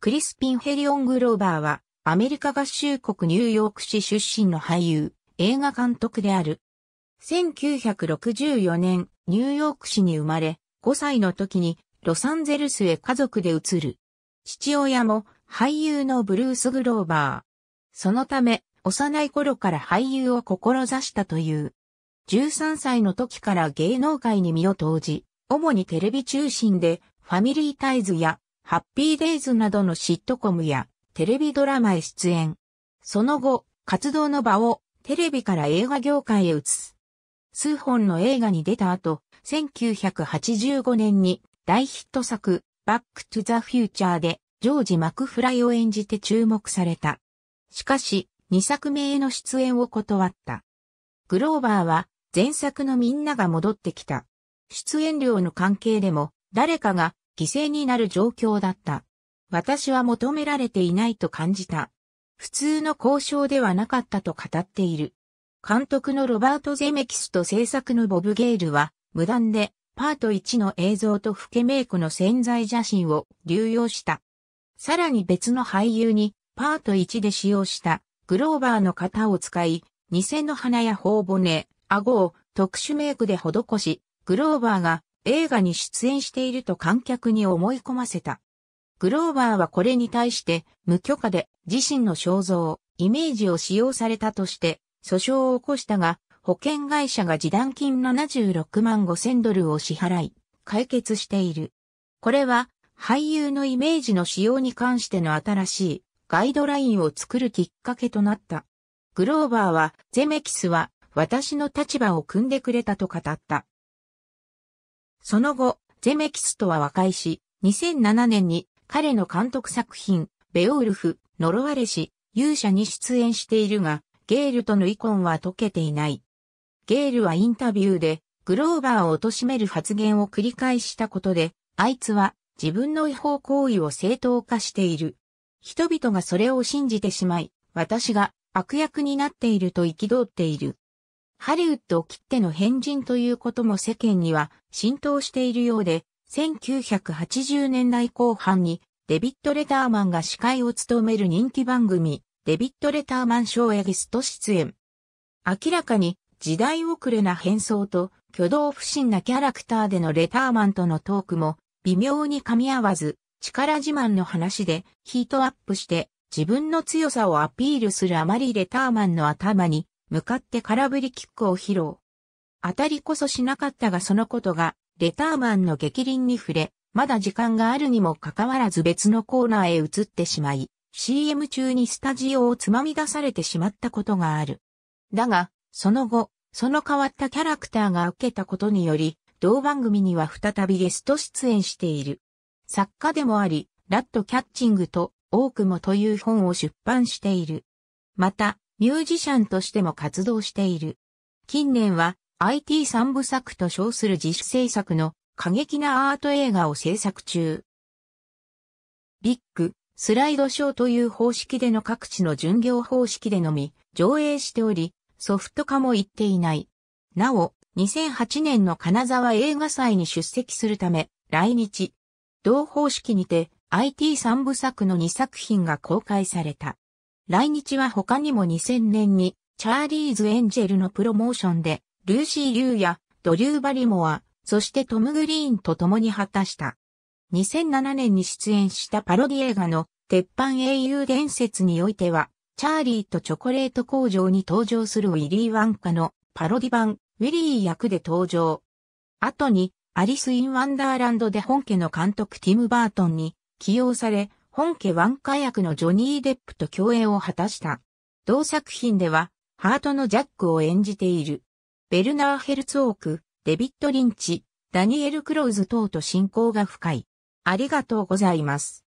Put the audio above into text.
クリスピン・ヘリオン・グローバーは、アメリカ合衆国ニューヨーク市出身の俳優、映画監督である。1964年、ニューヨーク市に生まれ、5歳の時にロサンゼルスへ家族で移る。父親も俳優のブルース・グローバー。そのため、幼い頃から俳優を志したという。13歳の時から芸能界に身を投じ、主にテレビ中心で、ファミリータイズやハッピーデイズなどのシットコムやテレビドラマへ出演。その後、活動の場をテレビから映画業界へ移す。数本の映画に出た後、1985年に大ヒット作、バックトゥザフューチャーでジョージ・マクフライを演じて注目された。しかし、2作目への出演を断った。グローバーは前作のみんなが戻ってきた。出演料の関係でも誰かが犠牲になる状況だった。私は求められていないと感じた。普通の交渉ではなかったと語っている。監督のロバート・ゼメキスと制作のボブ・ゲールは、無断で、パート1の映像とフケメイクの潜在写真を流用した。さらに別の俳優に、パート1で使用した、グローバーの型を使い、偽の鼻や頬骨、顎を特殊メイクで施し、グローバーが映画に出演していると観客に思い込ませた。グローバーはこれに対して無許可で自身の肖像、イメージを使用されたとして訴訟を起こしたが、保険会社が示談金76万5千ドルを支払い、解決している。これは俳優のイメージの使用に関しての新しいガイドラインを作るきっかけとなった。グローバーはゼメキスは私の立場を組んでくれたと語った。その後、ゼメキスとは和解し、2007年に彼の監督作品、ベオウルフ、呪われし、勇者に出演しているが、ゲールとの遺恨は解けていない。ゲールはインタビューで、グローバーを貶める発言を繰り返したことで、あいつは自分の違法行為を正当化している。人々がそれを信じてしまい、私が悪役になっていると憤っている。ハリウッドを切っての変人ということも世間には浸透しているようで、1980年代後半にデビッド・レターマンが司会を務める人気番組、デビッド・レターマン賞へゲスト出演。明らかに時代遅れな変装と挙動不審なキャラクターでのレターマンとのトークも微妙に噛み合わず、力自慢の話でヒートアップして自分の強さをアピールするあまりレターマンの頭に向かって空振りキックを披露。当たりこそしなかったがそのことが、レターマンの激輪に触れ、まだ時間があるにもかかわらず別のコーナーへ移ってしまい、CM 中にスタジオをつまみ出されてしまったことがある。だが、その後、その変わったキャラクターが受けたことにより、同番組には再びゲスト出演している。作家でもあり、ラットキャッチングと、多くもという本を出版している。また、ミュージシャンとしても活動している。近年は IT 三部作と称する自主制作の過激なアート映画を制作中。ビッグ、スライドショーという方式での各地の巡業方式でのみ上映しており、ソフト化も行っていない。なお、2008年の金沢映画祭に出席するため、来日。同方式にて IT 三部作の2作品が公開された。来日は他にも2000年に、チャーリーズ・エンジェルのプロモーションで、ルーシー・リューやドリュー・バリモア、そしてトム・グリーンと共に果たした。2007年に出演したパロディ映画の鉄板英雄伝説においては、チャーリーとチョコレート工場に登場するウィリー・ワンカのパロディ版ウィリー役で登場。後にアリス・イン・ワンダーランドで本家の監督ティム・バートンに起用され、本家ワ湾火役のジョニー・デップと共演を果たした。同作品では、ハートのジャックを演じている。ベルナー・ヘルツォーク、デビッド・リンチ、ダニエル・クローズ等と親交が深い。ありがとうございます。